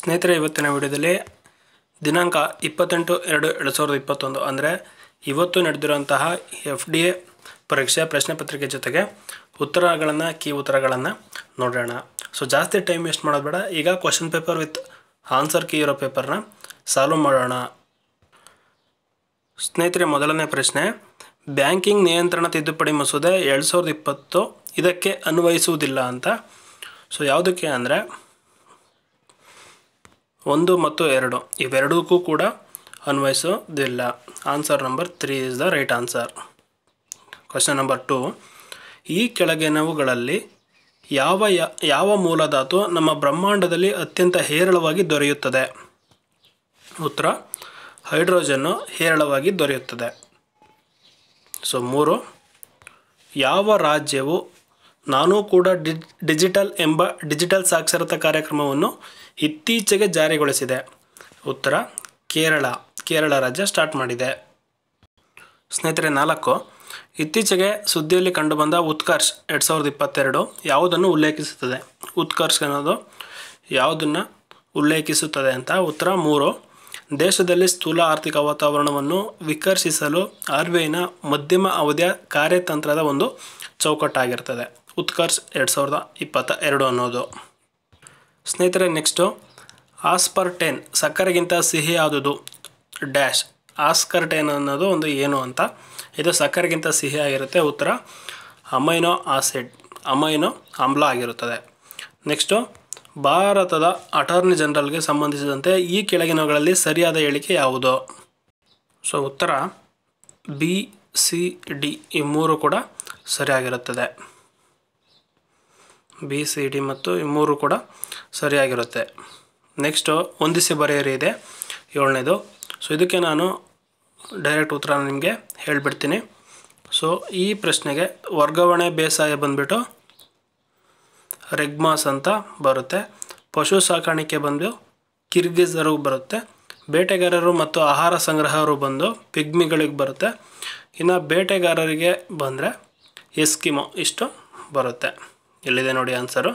ಸ್ನೇಹಿತರೆ ಇವತ್ತಿನ ವಿಡಿಯೋದಲ್ಲಿ ದಿನಾಂಕ ಇಪ್ಪತ್ತೆಂಟು ಎರಡು ಎರಡು ಸಾವಿರದ ಇಪ್ಪತ್ತೊಂದು ಅಂದರೆ ಇವತ್ತು ನಡೆದಿರುವಂತಹ ಎಫ್ ಡಿ ಎ ಪರೀಕ್ಷೆ ಪ್ರಶ್ನೆ ಪತ್ರಿಕೆ ಜೊತೆಗೆ ಉತ್ತರಗಳನ್ನು ಕೀ ಉತ್ತರಗಳನ್ನು ನೋಡೋಣ ಸೊ ಜಾಸ್ತಿ ಟೈಮ್ ವೇಸ್ಟ್ ಮಾಡೋದು ಬೇಡ ಈಗ question paper with answer key ಇರೋ ಪೇಪರ್ನ ಸಾಲ್ವ್ ಮಾಡೋಣ ಸ್ನೇಹಿತರೆ ಮೊದಲನೇ ಪ್ರಶ್ನೆ ಬ್ಯಾಂಕಿಂಗ್ ನಿಯಂತ್ರಣ ತಿದ್ದುಪಡಿ ಮಸೂದೆ ಎರಡು ಸಾವಿರದ ಇಪ್ಪತ್ತು ಇದಕ್ಕೆ ಅನ್ವಯಿಸುವುದಿಲ್ಲ ಅಂತ ಸೊ ಯಾವುದಕ್ಕೆ ಅಂದರೆ ಒಂದು ಮತ್ತು ಎರಡು ಇವೆರಡಕ್ಕೂ ಕೂಡ ಅನ್ವಯಿಸೋದಿಲ್ಲ answer number three is the right answer question number two ಈ ಕೆಳಗಿನವುಗಳಲ್ಲಿ ಯಾವ ಯಾವ ಮೂಲಧಾತು ನಮ್ಮ ಬ್ರಹ್ಮಾಂಡದಲ್ಲಿ ಅತ್ಯಂತ ಹೇರಳವಾಗಿ ದೊರೆಯುತ್ತದೆ ಉತ್ತರ ಹೈಡ್ರೋಜನ್ನು ಹೇರಳವಾಗಿ ದೊರೆಯುತ್ತದೆ ಸೊ ಮೂರು ಯಾವ ರಾಜ್ಯವು ನಾನು ಕೂಡ ಡಿಜಿಟಲ್ ಎಂಬ ಡಿಜಿಟಲ್ ಸಾಕ್ಷರತಾ ಕಾರ್ಯಕ್ರಮವನ್ನು ಇತ್ತೀಚೆಗೆ ಜಾರಿಗೊಳಿಸಿದೆ ಉತ್ತರ ಕೇರಳ ಕೇರಳ ರಾಜ್ಯ ಸ್ಟಾರ್ಟ್ ಮಾಡಿದೆ ಸ್ನೇಹಿತರೆ ನಾಲ್ಕು ಇತ್ತೀಚೆಗೆ ಸುದ್ದಿಯಲ್ಲಿ ಕಂಡುಬಂದ ಉತ್ಕರ್ಷ್ ಎರಡು ಸಾವಿರದ ಇಪ್ಪತ್ತೆರಡು ಯಾವುದನ್ನು ಉಲ್ಲೇಖಿಸುತ್ತದೆ ಉತ್ಕರ್ಷ್ ಅನ್ನೋದು ಯಾವುದನ್ನು ಉಲ್ಲೇಖಿಸುತ್ತದೆ ಅಂತ ಉತ್ತರ ಮೂರು ದೇಶದಲ್ಲಿ ಸ್ಥೂಲ ಆರ್ಥಿಕ ವಾತಾವರಣವನ್ನು ವಿಕರ್ಷಿಸಲು ಆರ್ ಬಿ ಐನ ಮಧ್ಯಮ ಅವಧಿಯ ಕಾರ್ಯತಂತ್ರದ ಒಂದು ಚೌಕಟ್ಟಾಗಿರ್ತದೆ ಉತ್ಕರ್ಷ್ ಎರಡು ಸಾವಿರದ ಇಪ್ಪತ್ತ ಎರಡು ಅನ್ನೋದು ಸ್ನೇಹಿತರೆ ನೆಕ್ಸ್ಟು ಆಸ್ಪರ್ ಟೆನ್ ಸಕ್ಕರೆಗಿಂತ ಸಿಹಿ ಆದುದು ಡ್ಯಾಶ್ ಆಸ್ಕರ್ ಟೆನ್ ಅನ್ನೋದು ಒಂದು ಏನು ಅಂತ ಇದು ಸಕ್ಕರೆಗಿಂತ ಸಿಹಿ ಆಗಿರುತ್ತೆ ಉತ್ತರ ಅಮೈನೋ ಆಸಿಡ್ ಅಮೈನೋ ಆಮ್ಲ ಆಗಿರುತ್ತದೆ ನೆಕ್ಸ್ಟು ಭಾರತದ ಅಟಾರ್ನಿ ಜನರಲ್ಗೆ ಸಂಬಂಧಿಸಿದಂತೆ ಈ ಕೆಳಗಿನಗಳಲ್ಲಿ ಸರಿಯಾದ ಹೇಳಿಕೆ ಯಾವುದು ಸೊ ಉತ್ತರ ಬಿ ಸಿ ಡಿ ಈ ಮೂರು ಕೂಡ ಸರಿಯಾಗಿರುತ್ತದೆ ಬಿ ಸಿ ಡಿ ಮತ್ತು ಈ ಮೂರು ಕೂಡ ಸರಿಯಾಗಿರುತ್ತೆ ನೆಕ್ಸ್ಟು ಹೊಂದಿಸಿ ಬರೆಯರಿ ಇದೆ ಏಳನೇದು ಸೊ ಇದಕ್ಕೆ ನಾನು ಡೈರೆಕ್ಟ್ ಉತ್ತರ ನಿಮಗೆ ಹೇಳಿಬಿಡ್ತೀನಿ ಸೊ ಈ ಪ್ರಶ್ನೆಗೆ ವರ್ಗಾವಣೆ ಬೇಸಾಯ ಬಂದುಬಿಟ್ಟು ರೆಗ್ಮಾಸ್ ಅಂತ ಬರುತ್ತೆ ಪಶು ಸಾಕಾಣಿಕೆ ಬಂದು ಕಿರ್ಗಿಜರು ಬರುತ್ತೆ ಬೇಟೆಗಾರರು ಮತ್ತು ಆಹಾರ ಸಂಗ್ರಹರು ಬಂದು ಪಿಗ್ಮಿಗಳಿಗೆ ಬರುತ್ತೆ ಇನ್ನು ಬೇಟೆಗಾರರಿಗೆ ಬಂದರೆ ಎಸ್ಕಿಮೋ ಇಷ್ಟು ಬರುತ್ತೆ ಎಲ್ಲಿದೆ ನೋಡಿ ಆನ್ಸರು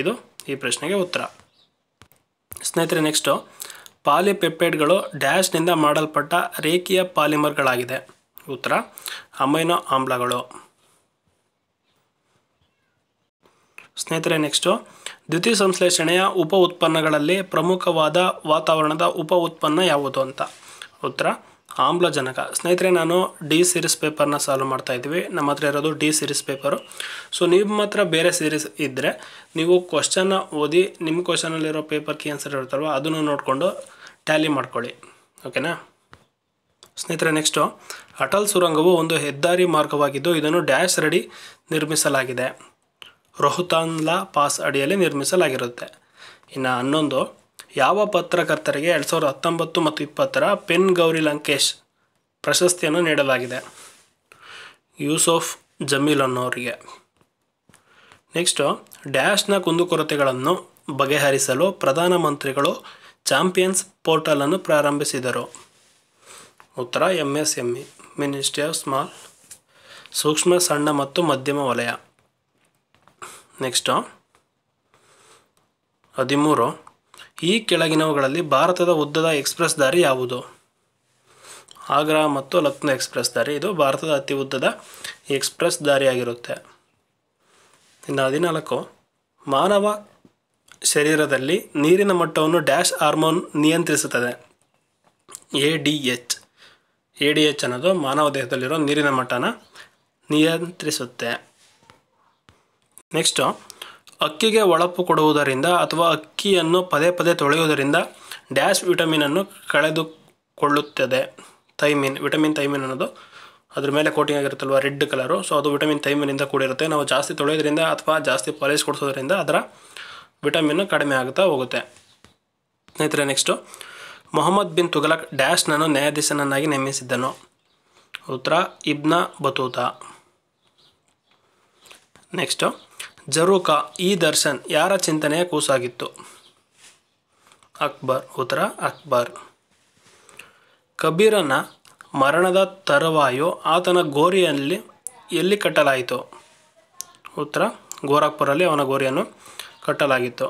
ಇದು ಈ ಪ್ರಶ್ನೆಗೆ ಉತ್ತರ ಸ್ನೇಹಿತರೆ ನೆಕ್ಸ್ಟು ಪಾಲಿಪೆಪ್ಟೈಡ್ಗಳು ಡ್ಯಾಶ್ನಿಂದ ಮಾಡಲ್ಪಟ್ಟ ರೇಖೀಯ ಪಾಲಿಮರ್ಗಳಾಗಿದೆ ಉತ್ತರ ಅಮೈನೋ ಆಮ್ಲಗಳು ಸ್ನೇಹಿತರೆ ನೆಕ್ಸ್ಟು ದ್ವಿತೀಯ ಸಂಶ್ಲೇಷಣೆಯ ಉಪ ಉತ್ಪನ್ನಗಳಲ್ಲಿ ಪ್ರಮುಖವಾದ ವಾತಾವರಣದ ಉಪ ಉತ್ಪನ್ನ ಯಾವುದು ಅಂತ ಉತ್ತರ ಆಮ್ಲಜನಕ ಸ್ನೇಹಿತರೆ ನಾನು ಡಿ ಸೀರೀಸ್ ಪೇಪರ್ನ ಸಾಲ್ವ್ ಮಾಡ್ತಾ ಇದ್ದೀವಿ ನಮ್ಮ ಹತ್ರ ಇರೋದು ಡಿ ಸೀರೀಸ್ ಪೇಪರು ಸೊ ನಿಮ್ಮ ಹತ್ರ ಬೇರೆ ಸೀರೀಸ್ ಇದ್ದರೆ ನೀವು ಕ್ವಶನ್ನ ಓದಿ ನಿಮ್ಮ ಕ್ವಶನಲ್ಲಿರೋ ಪೇಪರ್ಗೆ ಆನ್ಸರ್ ಇರುತ್ತಲ್ವ ಅದನ್ನು ನೋಡಿಕೊಂಡು ಟ್ಯಾಲಿ ಮಾಡ್ಕೊಳ್ಳಿ ಓಕೆನಾ ಸ್ನೇಹಿತರೆ ನೆಕ್ಸ್ಟು ಅಟಲ್ ಸುರಂಗವು ಒಂದು ಹೆದ್ದಾರಿ ಮಾರ್ಗವಾಗಿದ್ದು ಇದನ್ನು ಡ್ಯಾಶ್ ರೆಡಿ ನಿರ್ಮಿಸಲಾಗಿದೆ ರೋಹತಾನ್ಲಾ ಪಾಸ್ ಅಡಿಯಲ್ಲಿ ನಿರ್ಮಿಸಲಾಗಿರುತ್ತೆ ಇನ್ನು ಹನ್ನೊಂದು ಯಾವ ಪತ್ರಕರ್ತರಿಗೆ ಎರಡು ಸಾವಿರದ ಹತ್ತೊಂಬತ್ತು ಮತ್ತು ಇಪ್ಪತ್ತರ ಪೆನ್ ಗೌರಿ ಲಂಕೇಶ್ ಪ್ರಶಸ್ತಿಯನ್ನು ನೀಡಲಾಗಿದೆ ಯೂಸುಫ್ ಜಮೀಲ್ ಅನ್ನೋರಿಗೆ ನೆಕ್ಸ್ಟು ಡ್ಯಾಶ್ನ ಕುಂದುಕೊರತೆಗಳನ್ನು ಬಗೆಹರಿಸಲು ಪ್ರಧಾನಮಂತ್ರಿಗಳು ಚಾಂಪಿಯನ್ಸ್ ಪೋರ್ಟಲನ್ನು ಪ್ರಾರಂಭಿಸಿದರು ಉತ್ತರ M S E ministry of small ಸೂಕ್ಷ್ಮ ಸಣ್ಣ ಮತ್ತು ಮಧ್ಯಮ ವಲಯ ನೆಕ್ಸ್ಟು ಹದಿಮೂರು ಈ ಕೆಳಗಿನವುಗಳಲ್ಲಿ ಭಾರತದ ಉದ್ದದ ಎಕ್ಸ್ಪ್ರೆಸ್ ದಾರಿ ಯಾವುದು ಆಗ್ರಾ ಮತ್ತು ಲಕ್ನೋ ಎಕ್ಸ್ಪ್ರೆಸ್ ದಾರಿ ಇದು ಭಾರತದ ಅತಿ ಉದ್ದದ ಎಕ್ಸ್ಪ್ರೆಸ್ ದಾರಿಯಾಗಿರುತ್ತೆ ಇನ್ನು ಹದಿನಾಲ್ಕು ಮಾನವ ಶರೀರದಲ್ಲಿ ನೀರಿನ ಮಟ್ಟವನ್ನು ಡ್ಯಾಶ್ ಹಾರ್ಮೋನ್ ನಿಯಂತ್ರಿಸುತ್ತದೆ A D H A D H ಅನ್ನೋದು ಮಾನವ ದೇಹದಲ್ಲಿರೋ ನೀರಿನ ಮಟ್ಟನ ನಿಯಂತ್ರಿಸುತ್ತೆ ನೆಕ್ಸ್ಟು ಅಕ್ಕಿಗೆ ಒಳಪು ಕೊಡುವುದರಿಂದ ಅಥವಾ ಅಕ್ಕಿಯನ್ನು ಪದೇ ಪದೇ ತೊಳೆಯುವುದರಿಂದ ಡ್ಯಾಶ್ ವಿಟಮಿನನ್ನು ಕಳೆದುಕೊಳ್ಳುತ್ತದೆ ಥೈಮಿನ್ ವಿಟಮಿನ್ ಥೈಮಿನ್ ಅನ್ನೋದು ಅದ್ರ ಮೇಲೆ ಕೋಟಿಂಗ್ ಆಗಿರುತ್ತಲ್ವ ರೆಡ್ ಕಲರು ಸೊ ಅದು ವಿಟಮಿನ್ ಥೈಮಿನಿಂದ ಕೂಡಿರುತ್ತೆ ನಾವು ಜಾಸ್ತಿ ತೊಳೆಯೋದ್ರಿಂದ ಅಥವಾ ಜಾಸ್ತಿ ಪಾಲಿಶ್ ಕೊಡಿಸೋದ್ರಿಂದ ಅದರ ವಿಟಮಿನ್ ಕಡಿಮೆ ಆಗುತ್ತಾ ಹೋಗುತ್ತೆ ಸ್ನೇಹಿತರೆ ನೆಕ್ಸ್ಟು ಮೊಹಮ್ಮದ್ ಬಿನ್ ತುಗಲಕ್ ಡ್ಯಾಶ್ನನ್ನು ನ್ಯಾಯಾಧೀಶನನ್ನಾಗಿ ನೇಮಿಸಿದ್ದನು ಉತ್ತರ ಇಬ್ನ ಬತೂತ ನೆಕ್ಸ್ಟು ಜರೂಕ ಈ ದರ್ಶನ್ ಯಾರ ಚಿಂತನೆಯ ಕೂಸಾಗಿತ್ತು ಅಕ್ಬರ್ ಉತ್ತರ ಅಕ್ಬರ್ ಕಬೀರನ ಮರಣದ ತರುವಾಯು ಆತನ ಗೋರಿಯಲ್ಲಿ ಎಲ್ಲಿ ಕಟ್ಟಲಾಯಿತು ಉತ್ತರ ಗೋರಖ್ಪುರಲ್ಲಿ ಅವನ ಗೋರಿಯನ್ನು ಕಟ್ಟಲಾಗಿತ್ತು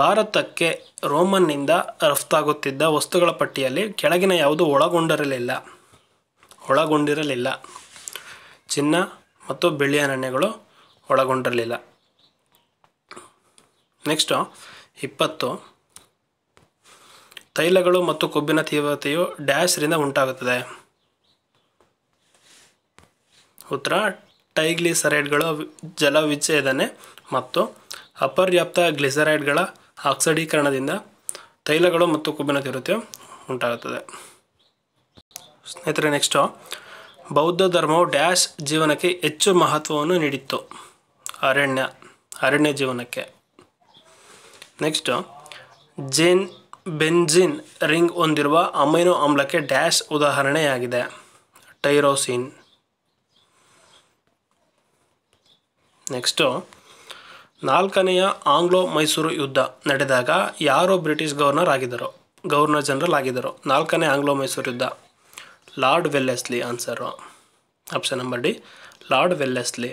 ಭಾರತಕ್ಕೆ ರೋಮನ್ನಿಂದ ರಫ್ತಾಗುತ್ತಿದ್ದ ವಸ್ತುಗಳ ಪಟ್ಟಿಯಲ್ಲಿ ಕೆಳಗಿನ ಯಾವುದು ಒಳಗೊಂಡಿರಲಿಲ್ಲ ಒಳಗೊಂಡಿರಲಿಲ್ಲ ಚಿನ್ನ ಮತ್ತು ಬೆಳ್ಳಿ ನಾಣ್ಯಗಳು ಒಳಗೊಂಡಿರಲಿಲ್ಲ ನೆಕ್ಸ್ಟು ಇಪ್ಪತ್ತು ತೈಲಗಳು ಮತ್ತು ಕೊಬ್ಬಿನ ತೀವ್ರತೆಯು ಡ್ಯಾಶ್ರಿಂದ ಉಂಟಾಗುತ್ತದೆ ಉತ್ತರ ಟೈಗ್ಲಿಸರೈಡ್ಗಳು ಜಲವಿಚ್ಛೇದನೆ ಮತ್ತು ಅಪರ್ಯಾಪ್ತ ಗ್ಲಿಸರೈಡ್ಗಳ ಆಕ್ಸಡೀಕರಣದಿಂದ ತೈಲಗಳು ಮತ್ತು ಕೊಬ್ಬಿನ ತೀವ್ರತೆಯು ಉಂಟಾಗುತ್ತದೆ ಸ್ನೇಹಿತರೆ ನೆಕ್ಸ್ಟು ಬೌದ್ಧ ಧರ್ಮವು ಡ್ಯಾಶ್ ಜೀವನಕ್ಕೆ ಹೆಚ್ಚು ಮಹತ್ವವನ್ನು ನೀಡಿತ್ತು ಅರಣ್ಯ ಅರಣ್ಯ ಜೀವನಕ್ಕೆ ನೆಕ್ಸ್ಟು ಜೇನ್ ಬೆನ್ಜಿನ್ ರಿಂಗ್ ಹೊಂದಿರುವ ಅಮೈನೋ ಆಮ್ಲಕ್ಕೆ ಡ್ಯಾಶ್ ಉದಾಹರಣೆಯಾಗಿದೆ ಟೈರೋಸಿನ್ ನೆಕ್ಸ್ಟು ನಾಲ್ಕನೆಯ ಆಂಗ್ಲೋ ಮೈಸೂರು ಯುದ್ಧ ನಡೆದಾಗ ಯಾರು ಬ್ರಿಟಿಷ್ ಗವರ್ನರ್ ಆಗಿದ್ದರು ಗವರ್ನರ್ ಜನರಲ್ ಆಗಿದ್ದರು ನಾಲ್ಕನೇ ಆಂಗ್ಲೋ ಮೈಸೂರು ಯುದ್ಧ Lord Wellesley answer option number D Lord Wellesley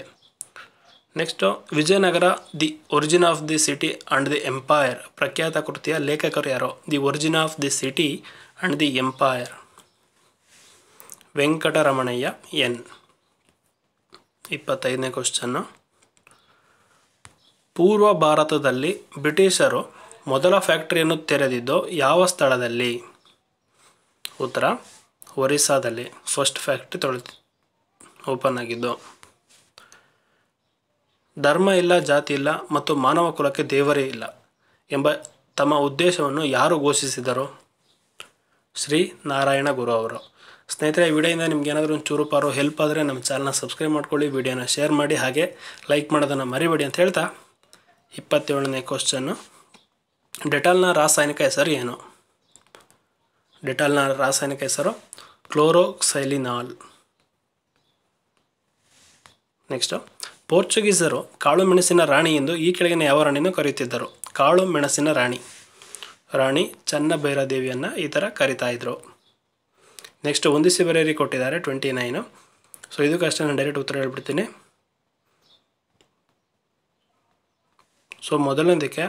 next Vijayanagara the origin of the city and the empire ಪ್ರಖ್ಯಾತ ಕೃತಿಯ ಲೇಖಕರು ಯಾರೋ the origin of the city and the empire Venkataramanayya N ಇಪ್ಪತ್ತೈದನೇ question ಪೂರ್ವ ಭಾರತದಲ್ಲಿ ಬ್ರಿಟಿಷರು ಮೊದಲ ಫ್ಯಾಕ್ಟರಿಯನ್ನು ತೆರೆದಿದ್ದು ಯಾವ ಸ್ಥಳದಲ್ಲಿ ಉತ್ತರ ಒರಿಸ್ಸಾದಲ್ಲಿ ಫಸ್ಟ್ ಫ್ಯಾಕ್ಟ್ರಿ ತೊಳೆ ಓಪನ್ ಆಗಿದ್ದು ಧರ್ಮ ಇಲ್ಲ ಜಾತಿ ಇಲ್ಲ ಮತ್ತು ಮಾನವ ಕುಲಕ್ಕೆ ದೇವರೇ ಇಲ್ಲ ಎಂಬ ತಮ್ಮ ಉದ್ದೇಶವನ್ನು ಯಾರು ಘೋಷಿಸಿದರು ಶ್ರೀ ನಾರಾಯಣ ಗುರು ಅವರು ಸ್ನೇಹಿತರೆ ವಿಡಿಯೋಯಿಂದ ನಿಮ್ಗೆ ಏನಾದರೂ ಒಂದು ಚೂರು ಪಾರು ಹೆಲ್ಪ್ ಆದರೆ ನಮ್ಮ ಚಾನಲ್ನ ಸಬ್ಸ್ಕ್ರೈಬ್ ಮಾಡ್ಕೊಳ್ಳಿ ವಿಡಿಯೋನ ಶೇರ್ ಮಾಡಿ ಹಾಗೆ ಲೈಕ್ ಮಾಡೋದನ್ನು ಮರಿಬೇಡಿ ಅಂತ ಹೇಳ್ತಾ ಇಪ್ಪತ್ತೇಳನೇ ಕ್ವಶನ್ನು ಡೆಟಾಲ್ನ ರಾಸಾಯನಿಕ ಹೆಸರು ಏನು ಡೆಟಾಲ್ನ ರಾಸಾಯನಿಕ ಹೆಸರು ಕ್ಲೋರೋಕ್ಸೈಲಿನಾಲ್ ನೆಕ್ಸ್ಟು ಪೋರ್ಚುಗೀಸರು ಕಾಳು ಮೆಣಸಿನ ರಾಣಿ ಎಂದು ಈ ಕೆಳಗಿನ ಯಾವ ರಾಣಿಯನ್ನು ಕರೆಯುತ್ತಿದ್ದರು ಕಾಳು ಮೆಣಸಿನ ರಾಣಿ ರಾಣಿ ಭೈರಾದೇವಿಯನ್ನು ಈ ಥರ ಕರಿತಾ ಇದ್ರು ನೆಕ್ಸ್ಟ್ ಒಂದಿಸಿ ಬರೆಯರಿ ಕೊಟ್ಟಿದ್ದಾರೆ ಟ್ವೆಂಟಿ ನೈನು ಸೊ ಇದಕ್ಕೆ ಅಷ್ಟೇ ನಾನು ಡೈರೆಕ್ಟ್ ಉತ್ತರ ಹೇಳ್ಬಿಡ್ತೀನಿ ಸೊ ಮೊದಲನೇದಕ್ಕೆ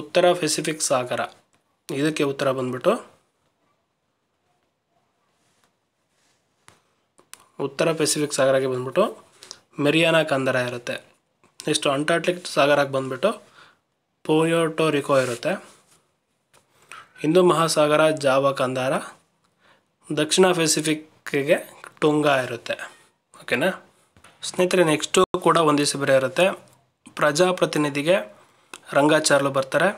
ಉತ್ತರ ಪೆಸಿಫಿಕ್ ಸಾಗರ ಇದಕ್ಕೆ ಉತ್ತರ ಬಂದ್ಬಿಟ್ಟು ಉತ್ತರ ಪೆಸಿಫಿಕ್ ಸಾಗರಕ್ಕೆ ಬಂದ್ಬಿಟ್ಟು ಮೆರಿಯಾನ ಕಂದರ ಇರುತ್ತೆ ನೆಕ್ಸ್ಟು ಅಂಟಾರ್ಟಿಕ್ ಸಾಗರಕ್ಕೆ ಬಂದುಬಿಟ್ಟು ರಿಕೊ ಇರುತ್ತೆ ಹಿಂದೂ ಮಹಾಸಾಗರ ಜಾವ ಕಂದಾರ ದಕ್ಷಿಣ ಪೆಸಿಫಿಕ್ಗೆ ಟುಂಗಾ ಇರುತ್ತೆ ಓಕೆನಾ ಸ್ನೇಹಿತರೆ ನೆಕ್ಸ್ಟು ಕೂಡ ಒಂದಿವ್ಸ ಬೇರೆ ಇರುತ್ತೆ ಪ್ರಜಾಪ್ರತಿನಿಧಿಗೆ ರಂಗಾಚಾರ್ಲು ಬರ್ತಾರೆ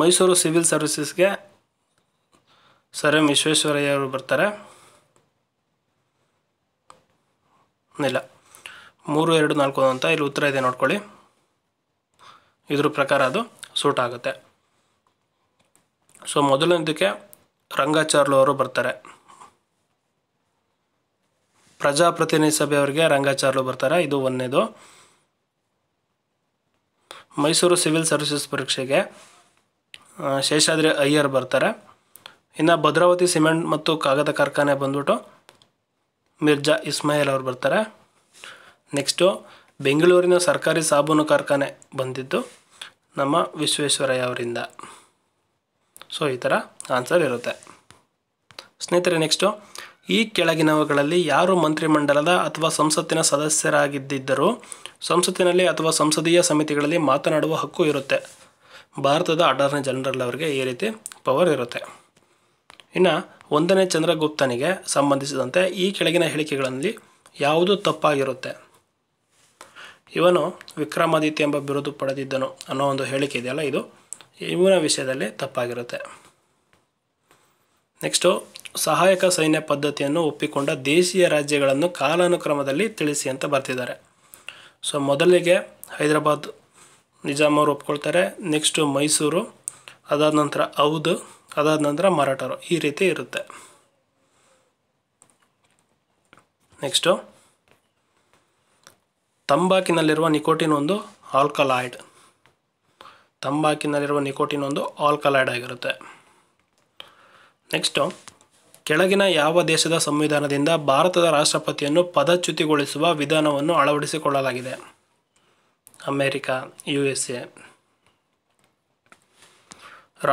ಮೈಸೂರು ಸಿವಿಲ್ ಸರ್ವಿಸಸ್ಗೆ ಸರ್ ಎಂ ವಿಶ್ವೇಶ್ವರಯ್ಯವರು ಬರ್ತಾರೆ ಇಲ್ಲ ಮೂರು ಎರಡು ನಾಲ್ಕು ಅಂತ ಇಲ್ಲಿ ಉತ್ತರ ಇದೆ ನೋಡ್ಕೊಳ್ಳಿ ಇದ್ರ ಪ್ರಕಾರ ಅದು ಸೂಟ್ ಆಗುತ್ತೆ ಸೊ ಮೊದಲನೇದಕ್ಕೆ ರಂಗಾಚಾರ್ಲು ಅವರು ಬರ್ತಾರೆ ಪ್ರಜಾಪ್ರತಿನಿಧಿ ಸಭೆಯವರಿಗೆ ರಂಗಾಚಾರ್ಲು ಬರ್ತಾರೆ ಇದು ಒಂದನೇದು ಮೈಸೂರು ಸಿವಿಲ್ ಸರ್ವಿಸಸ್ ಪರೀಕ್ಷೆಗೆ ಶೇಷಾದ್ರಿ ಅಯ್ಯರ್ ಬರ್ತಾರೆ ಇನ್ನು ಭದ್ರಾವತಿ ಸಿಮೆಂಟ್ ಮತ್ತು ಕಾಗದ ಕಾರ್ಖಾನೆ ಬಂದ್ಬಿಟ್ಟು ಮಿರ್ಜಾ ಇಸ್ಮಾಯಿಲ್ ಅವರು ಬರ್ತಾರೆ ನೆಕ್ಸ್ಟು ಬೆಂಗಳೂರಿನ ಸರ್ಕಾರಿ ಸಾಬೂನು ಕಾರ್ಖಾನೆ ಬಂದಿದ್ದು ನಮ್ಮ ವಿಶ್ವೇಶ್ವರಯ್ಯ ಅವರಿಂದ ಸೊ ಈ ಥರ ಆನ್ಸರ್ ಇರುತ್ತೆ ಸ್ನೇಹಿತರೆ ನೆಕ್ಸ್ಟು ಈ ಕೆಳಗಿನವುಗಳಲ್ಲಿ ಯಾರು ಮಂತ್ರಿಮಂಡಲದ ಅಥವಾ ಸಂಸತ್ತಿನ ಸದಸ್ಯರಾಗಿದ್ದರೂ ಸಂಸತ್ತಿನಲ್ಲಿ ಅಥವಾ ಸಂಸದೀಯ ಸಮಿತಿಗಳಲ್ಲಿ ಮಾತನಾಡುವ ಹಕ್ಕು ಇರುತ್ತೆ ಭಾರತದ ಅಟಾರ್ನಿ ಜನರಲ್ ಅವರಿಗೆ ಈ ರೀತಿ ಪವರ್ ಇರುತ್ತೆ ಇನ್ನು ಒಂದನೇ ಚಂದ್ರಗುಪ್ತನಿಗೆ ಸಂಬಂಧಿಸಿದಂತೆ ಈ ಕೆಳಗಿನ ಹೇಳಿಕೆಗಳಲ್ಲಿ ಯಾವುದು ತಪ್ಪಾಗಿರುತ್ತೆ ಇವನು ವಿಕ್ರಮಾದಿತ್ಯ ಎಂಬ ಬಿರುದು ಪಡೆದಿದ್ದನು ಅನ್ನೋ ಒಂದು ಹೇಳಿಕೆ ಇದೆಯಲ್ಲ ಇದು ಇವನ ವಿಷಯದಲ್ಲಿ ತಪ್ಪಾಗಿರುತ್ತೆ ನೆಕ್ಸ್ಟು ಸಹಾಯಕ ಸೈನ್ಯ ಪದ್ಧತಿಯನ್ನು ಒಪ್ಪಿಕೊಂಡ ದೇಶೀಯ ರಾಜ್ಯಗಳನ್ನು ಕಾಲಾನುಕ್ರಮದಲ್ಲಿ ತಿಳಿಸಿ ಅಂತ ಬರ್ತಿದ್ದಾರೆ ಸೊ ಮೊದಲಿಗೆ ಹೈದರಾಬಾದ್ ನಿಜಾಮವ್ರು ಒಪ್ಕೊಳ್ತಾರೆ ನೆಕ್ಸ್ಟು ಮೈಸೂರು ಅದಾದ ನಂತರ ಔದು ಅದಾದ ನಂತರ ಮರಾಠರು ಈ ರೀತಿ ಇರುತ್ತೆ ನೆಕ್ಸ್ಟು ತಂಬಾಕಿನಲ್ಲಿರುವ ನಿಕೋಟಿನ್ ಒಂದು ಆಲ್ಕಲಾಯ್ಡ್ ತಂಬಾಕಿನಲ್ಲಿರುವ ನಿಕೋಟಿನ್ ಒಂದು ಆಲ್ಕಲಾಯ್ಡ್ ಆಗಿರುತ್ತೆ ನೆಕ್ಸ್ಟು ಕೆಳಗಿನ ಯಾವ ದೇಶದ ಸಂವಿಧಾನದಿಂದ ಭಾರತದ ರಾಷ್ಟ್ರಪತಿಯನ್ನು ಪದಚ್ಯುತಿಗೊಳಿಸುವ ವಿಧಾನವನ್ನು ಅಳವಡಿಸಿಕೊಳ್ಳಲಾಗಿದೆ ಅಮೇರಿಕಾ ಯು ಎಸ್ ಎ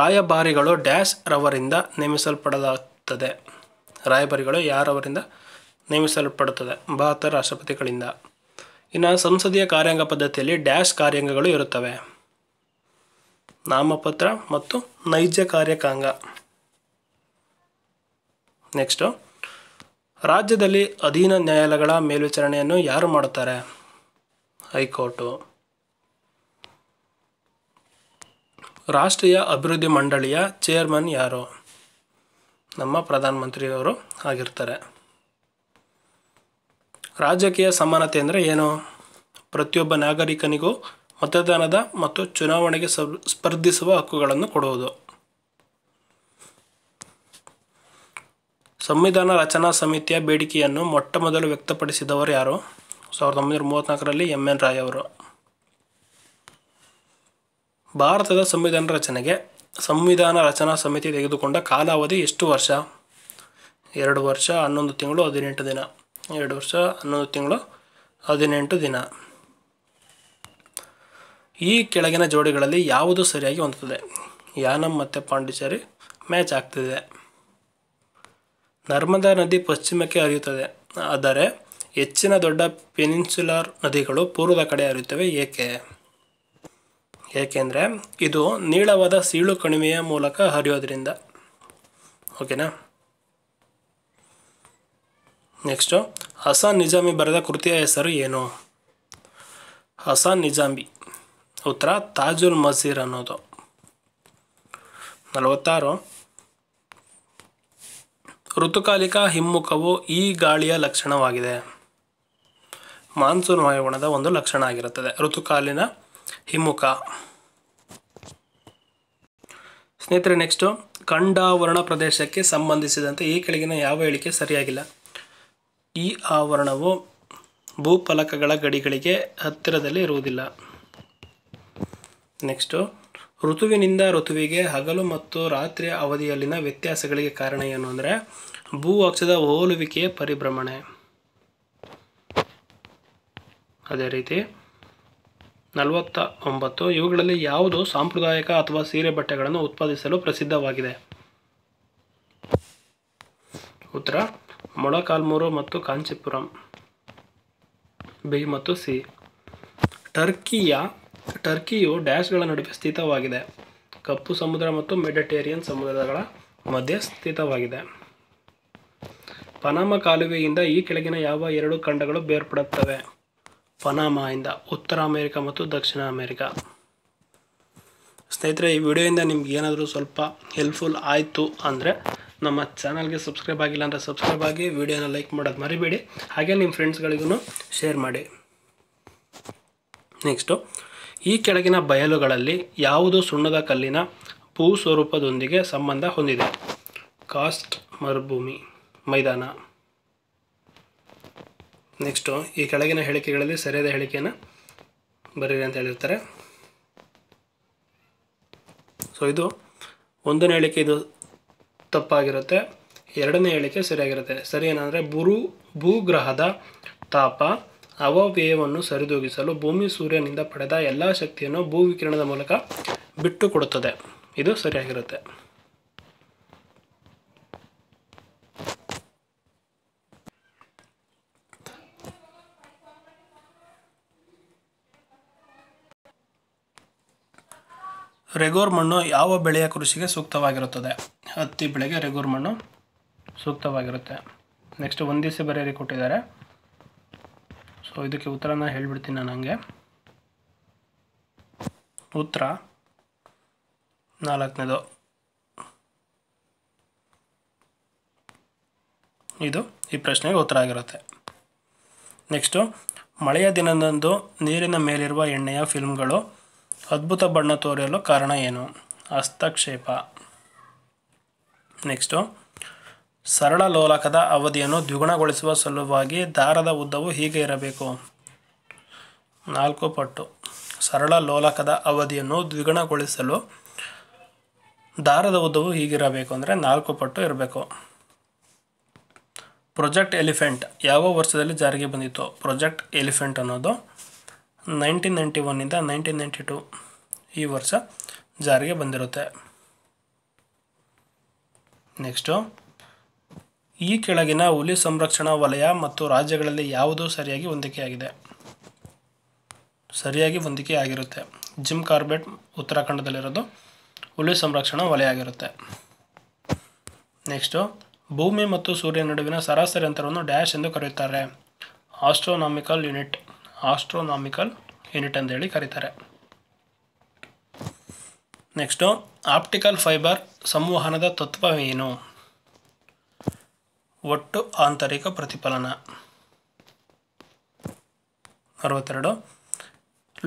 ರಾಯಭಾರಿಗಳು ಡ್ಯಾಶ್ ರವರಿಂದ ನೇಮಿಸಲ್ಪಡಲಾಗುತ್ತದೆ ರಾಯಭಾರಿಗಳು ಯಾರವರಿಂದ ನೇಮಿಸಲ್ಪಡುತ್ತದೆ ಭಾರತ ರಾಷ್ಟ್ರಪತಿಗಳಿಂದ ಇನ್ನು ಸಂಸದೀಯ ಕಾರ್ಯಾಂಗ ಪದ್ಧತಿಯಲ್ಲಿ ಡ್ಯಾಶ್ ಕಾರ್ಯಾಂಗಗಳು ಇರುತ್ತವೆ ನಾಮಪತ್ರ ಮತ್ತು ನೈಜ ಕಾರ್ಯಕಾಂಗ ನೆಕ್ಸ್ಟು ರಾಜ್ಯದಲ್ಲಿ ಅಧೀನ ನ್ಯಾಯಾಲಯಗಳ ಮೇಲ್ವಿಚಾರಣೆಯನ್ನು ಯಾರು ಮಾಡುತ್ತಾರೆ ಹೈಕೋರ್ಟು ರಾಷ್ಟ್ರೀಯ ಅಭಿವೃದ್ಧಿ ಮಂಡಳಿಯ ಚೇರ್ಮನ್ ಯಾರು ನಮ್ಮ ಪ್ರಧಾನಮಂತ್ರಿಯವರು ಆಗಿರ್ತಾರೆ ರಾಜಕೀಯ ಸಮಾನತೆ ಅಂದರೆ ಏನು ಪ್ರತಿಯೊಬ್ಬ ನಾಗರಿಕನಿಗೂ ಮತದಾನದ ಮತ್ತು ಚುನಾವಣೆಗೆ ಸ್ಪರ್ಧಿಸುವ ಹಕ್ಕುಗಳನ್ನು ಕೊಡುವುದು ಸಂವಿಧಾನ ರಚನಾ ಸಮಿತಿಯ ಬೇಡಿಕೆಯನ್ನು ಮೊಟ್ಟ ಮೊದಲು ವ್ಯಕ್ತಪಡಿಸಿದವರು ಯಾರು ಸಾವಿರದ ಒಂಬೈನೂರ ಮೂವತ್ತ್ನಾಲ್ಕರಲ್ಲಿ ಎಮ್ ಎನ್ ರಾಯ್ ಅವರು ಭಾರತದ ಸಂವಿಧಾನ ರಚನೆಗೆ ಸಂವಿಧಾನ ರಚನಾ ಸಮಿತಿ ತೆಗೆದುಕೊಂಡ ಕಾಲಾವಧಿ ಎಷ್ಟು ವರ್ಷ ಎರಡು ವರ್ಷ ಹನ್ನೊಂದು ತಿಂಗಳು ಹದಿನೆಂಟು ದಿನ ಎರಡು ವರ್ಷ ಹನ್ನೊಂದು ತಿಂಗಳು ಹದಿನೆಂಟು ದಿನ ಈ ಕೆಳಗಿನ ಜೋಡಿಗಳಲ್ಲಿ ಯಾವುದು ಸರಿಯಾಗಿ ಹೊಂದುತ್ತದೆ ಯಾನಂ ಮತ್ತು ಪಾಂಡಿಚೇರಿ ಮ್ಯಾಚ್ ಆಗ್ತಿದೆ ನರ್ಮದಾ ನದಿ ಪಶ್ಚಿಮಕ್ಕೆ ಹರಿಯುತ್ತದೆ ಆದರೆ ಹೆಚ್ಚಿನ ದೊಡ್ಡ ಪೆನಿನ್ಸುಲಾರ್ ನದಿಗಳು ಪೂರ್ವದ ಕಡೆ ಹರಿಯುತ್ತವೆ ಏಕೆ ಏಕೆಂದರೆ ಇದು ನೀಳವಾದ ಸೀಳು ಕಣಿವೆಯ ಮೂಲಕ ಹರಿಯೋದ್ರಿಂದ ಓಕೆನಾ ನೆಕ್ಸ್ಟು ಹಸಾನ್ ನಿಜಾಮಿ ಬರೆದ ಕೃತಿಯ ಹೆಸರು ಏನು ಹಸಾನ್ ನಿಜಾಮಿ ಉತ್ತರ ತಾಜುಲ್ ಮಸೀರ್ ಅನ್ನೋದು ನಲವತ್ತಾರು ಋತುಕಾಲಿಕ ಹಿಮ್ಮುಖವು ಈ ಗಾಳಿಯ ಲಕ್ಷಣವಾಗಿದೆ ಮಾನ್ಸೂನ್ ವಾಯುಗುಣದ ಒಂದು ಲಕ್ಷಣ ಆಗಿರುತ್ತದೆ ಋತುಕಾಲಿನ ಹಿಮ್ಮುಖ ಸ್ನೇಹಿತರೆ ನೆಕ್ಸ್ಟು ಖಂಡಾವರಣ ಪ್ರದೇಶಕ್ಕೆ ಸಂಬಂಧಿಸಿದಂತೆ ಈ ಕೆಳಗಿನ ಯಾವ ಹೇಳಿಕೆ ಸರಿಯಾಗಿಲ್ಲ ಈ ಆವರಣವು ಭೂಫಲಕಗಳ ಗಡಿಗಳಿಗೆ ಹತ್ತಿರದಲ್ಲಿ ಇರುವುದಿಲ್ಲ ನೆಕ್ಸ್ಟು ಋತುವಿನಿಂದ ಋತುವಿಗೆ ಹಗಲು ಮತ್ತು ರಾತ್ರಿಯ ಅವಧಿಯಲ್ಲಿನ ವ್ಯತ್ಯಾಸಗಳಿಗೆ ಕಾರಣ ಏನು ಅಂದರೆ ಭೂ ಅಕ್ಷದ ಹೋಲುವಿಕೆಯ ಪರಿಭ್ರಮಣೆ ಅದೇ ರೀತಿ ನಲವತ್ತ ಒಂಬತ್ತು ಇವುಗಳಲ್ಲಿ ಯಾವುದು ಸಾಂಪ್ರದಾಯಿಕ ಅಥವಾ ಸೀರೆ ಬಟ್ಟೆಗಳನ್ನು ಉತ್ಪಾದಿಸಲು ಪ್ರಸಿದ್ಧವಾಗಿದೆ ಉತ್ತರ ಮೊಳಕಾಲ್ಮೂರು ಮತ್ತು ಕಾಂಚೀಪುರಂ ಬಿ ಮತ್ತು ಸಿ ಟರ್ಕಿಯ ಟರ್ಕಿಯು ಡ್ಯಾಶ್ಗಳ ನಡುವೆ ಸ್ಥಿತವಾಗಿದೆ ಕಪ್ಪು ಸಮುದ್ರ ಮತ್ತು ಮೆಡಿಟೇರಿಯನ್ ಸಮುದ್ರಗಳ ಮಧ್ಯೆ ಸ್ಥಿತವಾಗಿದೆ ಪನಾಮ ಕಾಲುವೆಯಿಂದ ಈ ಕೆಳಗಿನ ಯಾವ ಎರಡು ಖಂಡಗಳು ಬೇರ್ಪಡುತ್ತವೆ ಪನಾಮ ಇಂದ ಉತ್ತರ ಅಮೆರಿಕ ಮತ್ತು ದಕ್ಷಿಣ ಅಮೇರಿಕ ಸ್ನೇಹಿತರೆ ಈ ವಿಡಿಯೋಯಿಂದ ನಿಮ್ಗೆ ಏನಾದರೂ ಸ್ವಲ್ಪ ಹೆಲ್ಪ್ಫುಲ್ ಆಯಿತು ಅಂದರೆ ನಮ್ಮ ಚಾನಲ್ಗೆ ಸಬ್ಸ್ಕ್ರೈಬ್ ಆಗಿಲ್ಲ ಅಂದರೆ ಸಬ್ಸ್ಕ್ರೈಬ್ ಆಗಿ ವಿಡಿಯೋನ ಲೈಕ್ ಮಾಡೋದು ಮರಿಬೇಡಿ ಹಾಗೆ ನಿಮ್ಮ ಫ್ರೆಂಡ್ಸ್ಗಳಿಗೂ ಶೇರ್ ಮಾಡಿ ನೆಕ್ಸ್ಟು ಈ ಕೆಳಗಿನ ಬಯಲುಗಳಲ್ಲಿ ಯಾವುದು ಸುಣ್ಣದ ಕಲ್ಲಿನ ಭೂ ಸ್ವರೂಪದೊಂದಿಗೆ ಸಂಬಂಧ ಹೊಂದಿದೆ ಕಾಸ್ಟ್ ಮರುಭೂಮಿ ಮೈದಾನ ನೆಕ್ಸ್ಟು ಈ ಕೆಳಗಿನ ಹೇಳಿಕೆಗಳಲ್ಲಿ ಸರಿಯಾದ ಹೇಳಿಕೆಯನ್ನು ಬರೀರಿ ಅಂತ ಹೇಳಿರ್ತಾರೆ ಸೊ ಇದು ಒಂದನೇ ಹೇಳಿಕೆ ಇದು ತಪ್ಪಾಗಿರುತ್ತೆ ಎರಡನೇ ಹೇಳಿಕೆ ಸರಿಯಾಗಿರುತ್ತೆ ಸರಿ ಏನಂದರೆ ಬುರು ಭೂಗ್ರಹದ ತಾಪ ಅವವ್ಯಯವನ್ನು ಸರಿದೂಗಿಸಲು ಭೂಮಿ ಸೂರ್ಯನಿಂದ ಪಡೆದ ಎಲ್ಲ ಶಕ್ತಿಯನ್ನು ಭೂವಿಕಿರಣದ ಮೂಲಕ ಬಿಟ್ಟುಕೊಡುತ್ತದೆ ಇದು ಸರಿಯಾಗಿರುತ್ತೆ ರೆಗೋರ್ ಮಣ್ಣು ಯಾವ ಬೆಳೆಯ ಕೃಷಿಗೆ ಸೂಕ್ತವಾಗಿರುತ್ತದೆ ಹತ್ತಿ ಬೆಳೆಗೆ ರೆಗೋರ್ ಮಣ್ಣು ಸೂಕ್ತವಾಗಿರುತ್ತೆ ನೆಕ್ಸ್ಟ್ ಒಂದು ದಿವಸ ಕೊಟ್ಟಿದ್ದಾರೆ ಸೊ ಇದಕ್ಕೆ ಉತ್ತರನ ಹೇಳ್ಬಿಡ್ತೀನಿ ನಾನು ನನಗೆ ಉತ್ತರ ನಾಲ್ಕನೇದು ಇದು ಈ ಪ್ರಶ್ನೆಗೆ ಉತ್ತರ ಆಗಿರುತ್ತೆ ನೆಕ್ಸ್ಟು ಮಳೆಯ ದಿನದಂದು ನೀರಿನ ಮೇಲಿರುವ ಎಣ್ಣೆಯ ಫಿಲ್ಮ್ಗಳು ಅದ್ಭುತ ಬಣ್ಣ ತೋರಿಯಲು ಕಾರಣ ಏನು ಹಸ್ತಕ್ಷೇಪ ನೆಕ್ಸ್ಟು ಸರಳ ಲೋಲಕದ ಅವಧಿಯನ್ನು ದ್ವಿಗುಣಗೊಳಿಸುವ ಸಲುವಾಗಿ ದಾರದ ಉದ್ದವು ಹೀಗೆ ಇರಬೇಕು ನಾಲ್ಕು ಪಟ್ಟು ಸರಳ ಲೋಲಕದ ಅವಧಿಯನ್ನು ದ್ವಿಗುಣಗೊಳಿಸಲು ದಾರದ ಉದ್ದವು ಹೀಗಿರಬೇಕು ಅಂದರೆ ನಾಲ್ಕು ಪಟ್ಟು ಇರಬೇಕು ಪ್ರೊಜೆಕ್ಟ್ ಎಲಿಫೆಂಟ್ ಯಾವ ವರ್ಷದಲ್ಲಿ ಜಾರಿಗೆ ಬಂದಿತ್ತು ಪ್ರೊಜೆಕ್ಟ್ ಎಲಿಫೆಂಟ್ ಅನ್ನೋದು ನೈನ್ಟೀನ್ ನೈಂಟಿ ಒನ್ನಿಂದ ನೈನ್ಟೀನ್ ನೈಂಟಿ ಟು ಈ ವರ್ಷ ಜಾರಿಗೆ ಬಂದಿರುತ್ತೆ ನೆಕ್ಸ್ಟು ಈ ಕೆಳಗಿನ ಹುಲಿ ಸಂರಕ್ಷಣಾ ವಲಯ ಮತ್ತು ರಾಜ್ಯಗಳಲ್ಲಿ ಯಾವುದು ಸರಿಯಾಗಿ ಹೊಂದಿಕೆಯಾಗಿದೆ ಸರಿಯಾಗಿ ಹೊಂದಿಕೆ ಆಗಿರುತ್ತೆ ಜಿಮ್ ಕಾರ್ಬೆಟ್ ಉತ್ತರಾಖಂಡದಲ್ಲಿರೋದು ಹುಲಿ ಸಂರಕ್ಷಣಾ ವಲಯ ಆಗಿರುತ್ತೆ ನೆಕ್ಸ್ಟು ಭೂಮಿ ಮತ್ತು ಸೂರ್ಯ ನಡುವಿನ ಸರಾಸರಿ ಅಂತರವನ್ನು ಡ್ಯಾಶ್ ಎಂದು ಕರೆಯುತ್ತಾರೆ ಆಸ್ಟ್ರೋನಾಮಿಕಲ್ ಯೂನಿಟ್ ಆಸ್ಟ್ರೋನಾಮಿಕಲ್ ಯೂನಿಟ್ ಅಂತ ಹೇಳಿ ಕರೀತಾರೆ ನೆಕ್ಸ್ಟು ಆಪ್ಟಿಕಲ್ ಫೈಬರ್ ಸಂವಹನದ ತತ್ವವೇನು ಒಟ್ಟು ಆಂತರಿಕ ಪ್ರತಿಫಲನ ಅರವತ್ತೆರಡು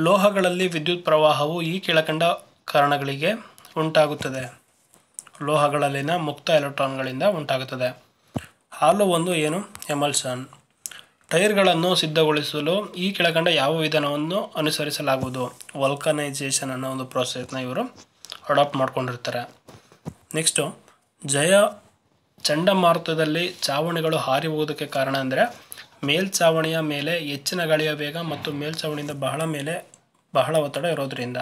ಲೋಹಗಳಲ್ಲಿ ವಿದ್ಯುತ್ ಪ್ರವಾಹವು ಈ ಕೆಳಕಂಡ ಕಾರಣಗಳಿಗೆ ಉಂಟಾಗುತ್ತದೆ ಲೋಹಗಳಲ್ಲಿನ ಮುಕ್ತ ಎಲೆಕ್ಟ್ರಾನ್ಗಳಿಂದ ಉಂಟಾಗುತ್ತದೆ ಹಾಲು ಒಂದು ಏನು ಎಮಲ್ಸನ್ ಟೈರ್ಗಳನ್ನು ಸಿದ್ಧಗೊಳಿಸಲು ಈ ಕೆಳಕಂಡ ಯಾವ ವಿಧಾನವನ್ನು ಅನುಸರಿಸಲಾಗುವುದು ವಲ್ಕನೈಸೇಷನ್ ಅನ್ನೋ ಒಂದು ಪ್ರೊಸೆಸ್ನ ಇವರು ಅಡಾಪ್ಟ್ ಮಾಡ್ಕೊಂಡಿರ್ತಾರೆ ನೆಕ್ಸ್ಟು ಜಯ ಚಂಡಮಾರುತದಲ್ಲಿ ಚಾವಣಿಗಳು ಹಾರಿ ಹೋಗೋದಕ್ಕೆ ಕಾರಣ ಅಂದರೆ ಮೇಲ್ಛಾವಣಿಯ ಮೇಲೆ ಹೆಚ್ಚಿನ ಗಾಳಿಯ ವೇಗ ಮತ್ತು ಮೇಲ್ಛಾವಣಿಯಿಂದ ಬಹಳ ಮೇಲೆ ಬಹಳ ಒತ್ತಡ ಇರೋದರಿಂದ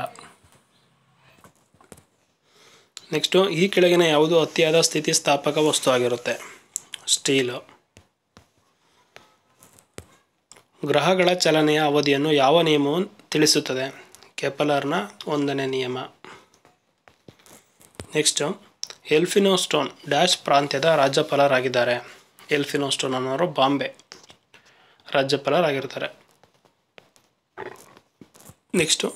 ನೆಕ್ಸ್ಟು ಈ ಕೆಳಗಿನ ಯಾವುದು ಅತಿಯಾದ ಸ್ಥಿತಿಸ್ಥಾಪಕ ವಸ್ತು ಆಗಿರುತ್ತೆ ಸ್ಟೀಲು ಗ್ರಹಗಳ ಚಲನೆಯ ಅವಧಿಯನ್ನು ಯಾವ ನಿಯಮವು ತಿಳಿಸುತ್ತದೆ ಕೆಪಲರ್ನ ಒಂದನೇ ನಿಯಮ ನೆಕ್ಸ್ಟು ಎಲ್ಫಿನೋಸ್ಟೋನ್ ಡ್ಯಾಶ್ ಪ್ರಾಂತ್ಯದ ರಾಜ್ಯಪಾಲರಾಗಿದ್ದಾರೆ ಎಲ್ಫಿನೋಸ್ಟೋನ್ ಅನ್ನೋರು ಬಾಂಬೆ ರಾಜ್ಯಪಾಲರಾಗಿರ್ತಾರೆ ನೆಕ್ಸ್ಟು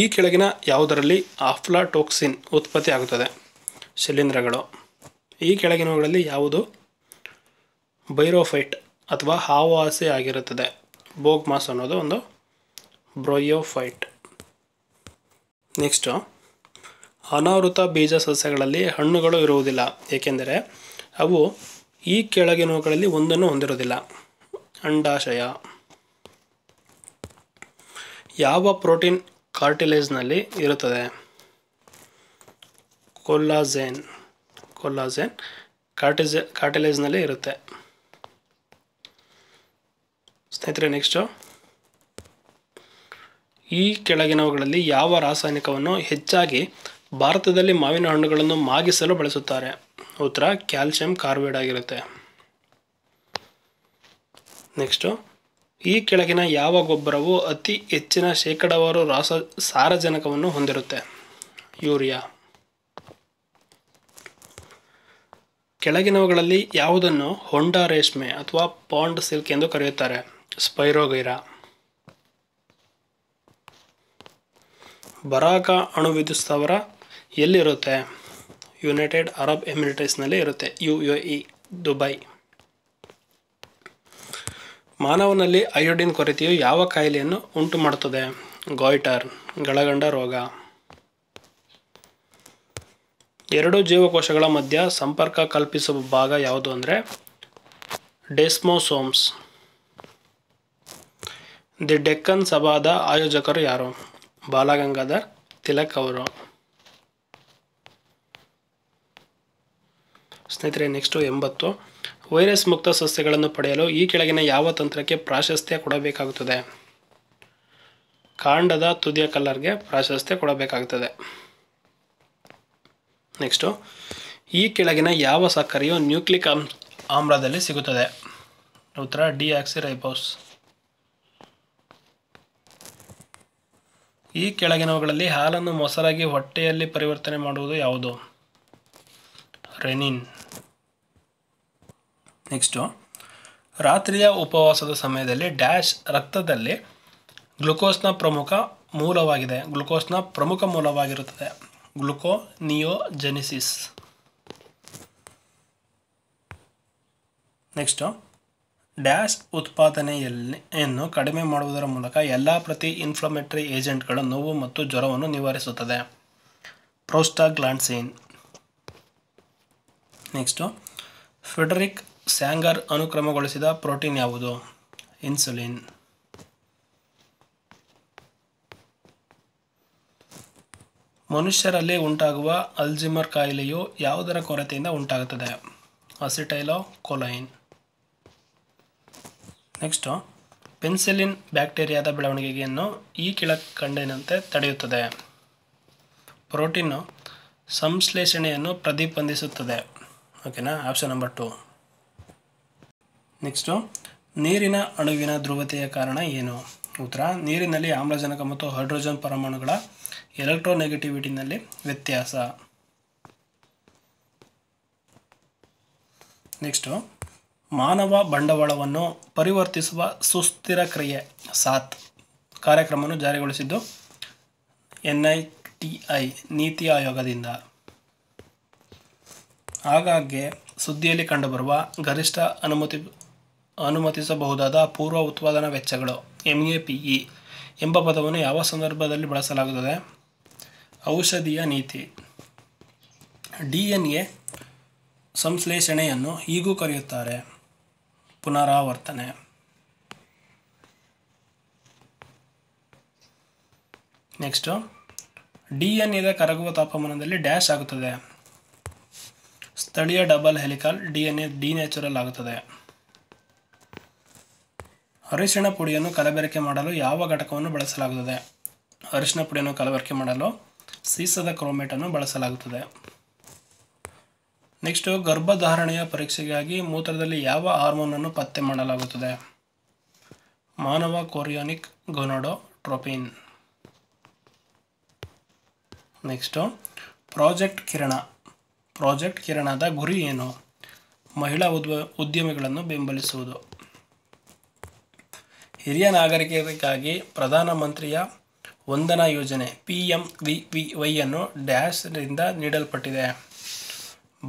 ಈ ಕೆಳಗಿನ ಯಾವುದರಲ್ಲಿ ಆಫ್ಲಾಟೋಕ್ಸಿನ್ ಆಗುತ್ತದೆ ಶಿಲೀಂಧ್ರಗಳು ಈ ಕೆಳಗಿನವುಗಳಲ್ಲಿ ಯಾವುದು ಬೈರೋಫೈಟ್ ಅಥವಾ ಹಾವಾಸೆ ಆಗಿರುತ್ತದೆ ಬೋಗ್ ಮಾಸ್ ಅನ್ನೋದು ಒಂದು ಬ್ರೊಯೋಫೈಟ್ ನೆಕ್ಸ್ಟು ಅನಾವೃತ ಬೀಜ ಸಸ್ಯಗಳಲ್ಲಿ ಹಣ್ಣುಗಳು ಇರುವುದಿಲ್ಲ ಏಕೆಂದರೆ ಅವು ಈ ಕೆಳಗಿನವುಗಳಲ್ಲಿ ಒಂದನ್ನು ಹೊಂದಿರುವುದಿಲ್ಲ ಅಂಡಾಶಯ ಯಾವ ಪ್ರೋಟೀನ್ ಕಾರ್ಟಿಲೇಜ್ನಲ್ಲಿ ಇರುತ್ತದೆ ಕೊಲ್ಲಾಜೇನ್ ಕೊಲ್ಲಾಜೇನ್ ಕಾರ್ಟಿಜ ಕಾರ್ಟಿಲೇಜ್ನಲ್ಲಿ ಇರುತ್ತೆ ಸ್ನೇಹಿತರೆ ನೆಕ್ಸ್ಟು ಈ ಕೆಳಗಿನವುಗಳಲ್ಲಿ ಯಾವ ರಾಸಾಯನಿಕವನ್ನು ಹೆಚ್ಚಾಗಿ ಭಾರತದಲ್ಲಿ ಮಾವಿನ ಹಣ್ಣುಗಳನ್ನು ಮಾಗಿಸಲು ಬಳಸುತ್ತಾರೆ ಉತ್ತರ ಕ್ಯಾಲ್ಸಿಯಂ ಕಾರ್ಬೈಡ್ ಆಗಿರುತ್ತೆ ನೆಕ್ಸ್ಟು ಈ ಕೆಳಗಿನ ಯಾವ ಗೊಬ್ಬರವು ಅತಿ ಹೆಚ್ಚಿನ ಶೇಕಡಾವಾರು ರಾಸ ಸಾರಜನಕವನ್ನು ಹೊಂದಿರುತ್ತೆ ಯೂರಿಯಾ ಕೆಳಗಿನವುಗಳಲ್ಲಿ ಯಾವುದನ್ನು ಹೊಂಡ ರೇಷ್ಮೆ ಅಥವಾ ಪಾಂಡ್ ಸಿಲ್ಕ್ ಎಂದು ಕರೆಯುತ್ತಾರೆ ಸ್ಪೈರೋಗೈರಾ ಬರಾಕ ಅಣು ವಿದ್ಯುತ್ ಸ್ಥಾವರ ಎಲ್ಲಿರುತ್ತೆ ಯುನೈಟೆಡ್ ಅರಬ್ ಎಮಿರೇಟ್ಸ್ನಲ್ಲಿ ಇರುತ್ತೆ ಯು ಯು ಇ ದುಬೈ ಮಾನವನಲ್ಲಿ ಅಯೋಡಿನ್ ಕೊರತೆಯು ಯಾವ ಕಾಯಿಲೆಯನ್ನು ಉಂಟು ಮಾಡುತ್ತದೆ ಗಾಯ್ಟರ್ ಗಳಗಂಡ ರೋಗ ಎರಡು ಜೀವಕೋಶಗಳ ಮಧ್ಯ ಸಂಪರ್ಕ ಕಲ್ಪಿಸುವ ಭಾಗ ಯಾವುದು ಅಂದರೆ ಡೆಸ್ಮೋಸೋಮ್ಸ್ ದಿ ಡೆಕ್ಕನ್ ಸಭಾದ ಆಯೋಜಕರು ಯಾರು ಬಾಲಗಂಗಾಧರ್ ತಿಲಕ್ ಅವರು ಸ್ನೇಹಿತರೆ ನೆಕ್ಸ್ಟು ಎಂಬತ್ತು ವೈರಸ್ ಮುಕ್ತ ಸಸ್ಯಗಳನ್ನು ಪಡೆಯಲು ಈ ಕೆಳಗಿನ ಯಾವ ತಂತ್ರಕ್ಕೆ ಪ್ರಾಶಸ್ತ್ಯ ಕೊಡಬೇಕಾಗುತ್ತದೆ ಕಾಂಡದ ತುದಿಯ ಕಲ್ಲರ್ಗೆ ಪ್ರಾಶಸ್ತ್ಯ ಕೊಡಬೇಕಾಗುತ್ತದೆ ನೆಕ್ಸ್ಟು ಈ ಕೆಳಗಿನ ಯಾವ ಸಕ್ಕರೆಯು ನ್ಯೂಕ್ಲಿಕ್ ಆಮ್ಲದಲ್ಲಿ ಸಿಗುತ್ತದೆ ಉತ್ತರ ಡಿ ಆಕ್ಸಿ ರೈಬೋಸ್ ಈ ಕೆಳಗಿನವುಗಳಲ್ಲಿ ಹಾಲನ್ನು ಮೊಸರಾಗಿ ಹೊಟ್ಟೆಯಲ್ಲಿ ಪರಿವರ್ತನೆ ಮಾಡುವುದು ಯಾವುದು ರೆನಿನ್ ನೆಕ್ಸ್ಟು ರಾತ್ರಿಯ ಉಪವಾಸದ ಸಮಯದಲ್ಲಿ ಡ್ಯಾಶ್ ರಕ್ತದಲ್ಲಿ ಗ್ಲುಕೋಸ್ನ ಪ್ರಮುಖ ಮೂಲವಾಗಿದೆ ಗ್ಲುಕೋಸ್ನ ಪ್ರಮುಖ ಮೂಲವಾಗಿರುತ್ತದೆ ಗ್ಲುಕೋನಿಯೋಜೆನಿಸಿಸ್ ನೆಕ್ಸ್ಟು ಡ್ಯಾಶ್ ಉತ್ಪಾದನೆಯನ್ನು ಕಡಿಮೆ ಮಾಡುವುದರ ಮೂಲಕ ಎಲ್ಲ ಪ್ರತಿ ಇನ್ಫ್ಲಮೇಟರಿ ಏಜೆಂಟ್ಗಳ ನೋವು ಮತ್ತು ಜ್ವರವನ್ನು ನಿವಾರಿಸುತ್ತದೆ ಪ್ರೋಸ್ಟಾಗ್ಲಾನ್ಸಿನ್ ನೆಕ್ಸ್ಟು ಫೆಡರಿಕ್ ಸ್ಯಾಂಗರ್ ಅನುಕ್ರಮಗೊಳಿಸಿದ ಪ್ರೋಟೀನ್ ಯಾವುದು ಇನ್ಸುಲಿನ್ ಮನುಷ್ಯರಲ್ಲಿ ಉಂಟಾಗುವ ಅಲ್ಜಿಮರ್ ಕಾಯಿಲೆಯು ಯಾವುದರ ಕೊರತೆಯಿಂದ ಉಂಟಾಗುತ್ತದೆ ಅಸಿಟೈಲೋ ಕೊಲೈನ್ ನೆಕ್ಸ್ಟು ಪೆನ್ಸಿಲಿನ್ ಬ್ಯಾಕ್ಟೀರಿಯಾದ ಬೆಳವಣಿಗೆಯನ್ನು ಈ ಕೆಳಕಂಡಿನಂತೆ ತಡೆಯುತ್ತದೆ ಪ್ರೋಟೀನು ಸಂಶ್ಲೇಷಣೆಯನ್ನು ಪ್ರತಿಬಂಧಿಸುತ್ತದೆ ಓಕೆನಾ ಆಪ್ಷನ್ ನಂಬರ್ ಟು ನೆಕ್ಸ್ಟು ನೀರಿನ ಅಣುವಿನ ಧ್ರುವತೆಯ ಕಾರಣ ಏನು ಉತ್ತರ ನೀರಿನಲ್ಲಿ ಆಮ್ಲಜನಕ ಮತ್ತು ಹೈಡ್ರೋಜನ್ ಪರಮಾಣುಗಳ ಎಲೆಕ್ಟ್ರೋನೆಗೆಟಿವಿಟಿನಲ್ಲಿ ವ್ಯತ್ಯಾಸ ನೆಕ್ಸ್ಟು ಮಾನವ ಬಂಡವಾಳವನ್ನು ಪರಿವರ್ತಿಸುವ ಸುಸ್ಥಿರ ಕ್ರಿಯೆ ಸಾತ್ ಕಾರ್ಯಕ್ರಮವನ್ನು ಜಾರಿಗೊಳಿಸಿದ್ದು N I T I NITI ಆಯೋಗದಿಂದ ಆಗಾಗ್ಗೆ ಸುದ್ದಿಯಲ್ಲಿ ಕಂಡುಬರುವ ಗರಿಷ್ಠ ಅನುಮತಿ ಅನುಮತಿಸಬಹುದಾದ ಪೂರ್ವ ಉತ್ಪಾದನಾ ವೆಚ್ಚಗಳು ಎಂ ಎ ಪಿ ಇ ಎಂಬ ಪದವನ್ನು ಯಾವ ಸಂದರ್ಭದಲ್ಲಿ ಬಳಸಲಾಗುತ್ತದೆ ಔಷಧಿಯ ನೀತಿ ಡಿ ಎನ್ ಎ ಸಂಶ್ಲೇಷಣೆಯನ್ನು ಹೀಗೂ ಕರೆಯುತ್ತಾರೆ ಪುನರಾವರ್ತನೆ ನೆಕ್ಸ್ಟು ಡಿ ಎನ್ ಇದೆ ಕರಗುವ ತಾಪಮಾನದಲ್ಲಿ ಡ್ಯಾಶ್ ಆಗುತ್ತದೆ ಸ್ಥಳೀಯ double helical D N A denatured ಆಗುತ್ತದೆ ಅರಿಶಿಣ ಪುಡಿಯನ್ನು ಕಲಬೆರಕೆ ಮಾಡಲು ಯಾವ ಘಟಕವನ್ನು ಬಳಸಲಾಗುತ್ತದೆ ಅರಿಶಿಣ ಪುಡಿಯನ್ನು ಕಲಬೆರಕೆ ಮಾಡಲು ಸೀಸದ ಕ್ರೋಮೇಟನ್ನು ಬಳಸಲಾಗುತ್ತದೆ ನೆಕ್ಸ್ಟು ಗರ್ಭಧಾರಣೆಯ ಪರೀಕ್ಷೆಗಾಗಿ ಮೂತ್ರದಲ್ಲಿ ಯಾವ ಹಾರ್ಮೋನನ್ನು ಪತ್ತೆ ಮಾಡಲಾಗುತ್ತದೆ ಮಾನವ chorionic gonadotropin next project Kiran project ಕಿರಣದ ಗುರಿ ಏನು ಮಹಿಳಾ ಉದ್ವ ಉದ್ಯಮಿಗಳನ್ನು ಬೆಂಬಲಿಸುವುದು ಹಿರಿಯ ನಾಗರಿಕರಿಗಾಗಿ ಪ್ರಧಾನಮಂತ್ರಿಯ ವಂದನಾ ಯೋಜನೆ ಪಿ ಎಂ ವಿ ವಿ ವೈಯನ್ನು ಡ್ಯಾಶ್ರಿಂದ ನೀಡಲ್ಪಟ್ಟಿದೆ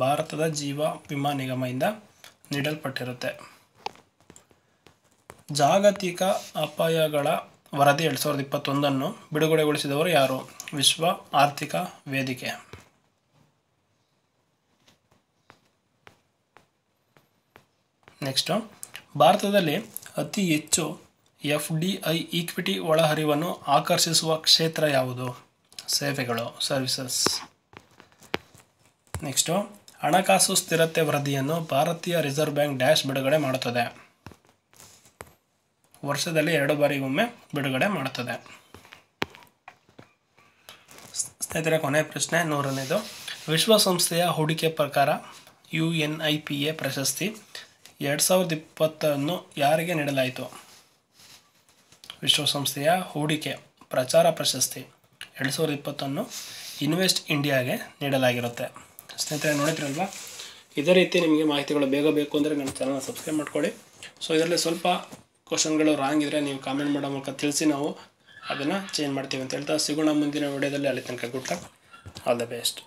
ಭಾರತದ ಜೀವ ವಿಮಾ ನಿಗಮದಿಂದ ನೀಡಲ್ಪಟ್ಟಿರುತ್ತೆ ಜಾಗತಿಕ ಅಪಾಯಗಳ ವರದಿ ಎರಡು ಸಾವಿರದ ಇಪ್ಪತ್ತೊಂದನ್ನು ಬಿಡುಗಡೆಗೊಳಿಸಿದವರು ಯಾರು ವಿಶ್ವ ಆರ್ಥಿಕ ವೇದಿಕೆ ನೆಕ್ಸ್ಟು ಭಾರತದಲ್ಲಿ ಅತಿ ಹೆಚ್ಚು ಎಫ್ ಡಿ ಐ ಈಕ್ವಿಟಿ ಒಳಹರಿವನ್ನು ಆಕರ್ಷಿಸುವ ಕ್ಷೇತ್ರ ಯಾವುದು ಸೇವೆಗಳು ಸರ್ವಿಸಸ್ ನೆಕ್ಸ್ಟು ಹಣಕಾಸು ಸ್ಥಿರತೆ ವರದಿಯನ್ನು ಭಾರತೀಯ ರಿಸರ್ವ್ ಬ್ಯಾಂಕ್ ಡ್ಯಾಶ್ ಬಿಡುಗಡೆ ಮಾಡುತ್ತದೆ ವರ್ಷದಲ್ಲಿ ಎರಡು ಬಾರಿಗೊಮ್ಮೆ ಬಿಡುಗಡೆ ಮಾಡುತ್ತದೆ ಸ್ನೇಹಿತರೆ ಕೊನೆಯ ಪ್ರಶ್ನೆ ನೂರನೇದು ವಿಶ್ವಸಂಸ್ಥೆಯ ಹೂಡಿಕೆ ಪ್ರಕಾರ U N I P A ಪ್ರಶಸ್ತಿ ಎರಡು ಸಾವಿರದ ಇಪ್ಪತ್ತನ್ನು ಯಾರಿಗೆ ನೀಡಲಾಯಿತು ವಿಶ್ವಸಂಸ್ಥೆಯ ಹೂಡಿಕೆ ಪ್ರಚಾರ ಪ್ರಶಸ್ತಿ ಎರಡು ಸಾವಿರದ ಇಪ್ಪತ್ತನ್ನು ಇನ್ವೆಸ್ಟ್ ಇಂಡಿಯಾಗೆ ನೀಡಲಾಗಿರುತ್ತೆ ಸ್ನೇಹಿತರೆ ನೋಡಿದ್ರಲ್ವಾ ಇದೇ ರೀತಿ ನಿಮಗೆ ಮಾಹಿತಿಗಳು ಬೇಗ ಬೇಕು ಅಂದರೆ ನನ್ನ ಚಾನಲ್ನ ಸಬ್ಸ್ಕ್ರೈಬ್ ಮಾಡ್ಕೊಳ್ಳಿ ಸೊ ಇದರಲ್ಲಿ ಸ್ವಲ್ಪ ಕ್ವಶನ್ಗಳು ರಾಂಗ್ ಇದ್ದರೆ ನೀವು ಕಾಮೆಂಟ್ ಮಾಡೋ ಮೂಲಕ ತಿಳಿಸಿ ನಾವು ಅದನ್ನು ಚೇಂಜ್ ಮಾಡ್ತೀವಿ ಅಂತ ಹೇಳ್ತಾ ಸಿಗೋಣ ಮುಂದಿನ ವಿಡಿಯೋದಲ್ಲಿ ಅಲ್ಲಿ ತನಕ ಗುಡ್ ಆಲ್ ದ ಬೆಸ್ಟ್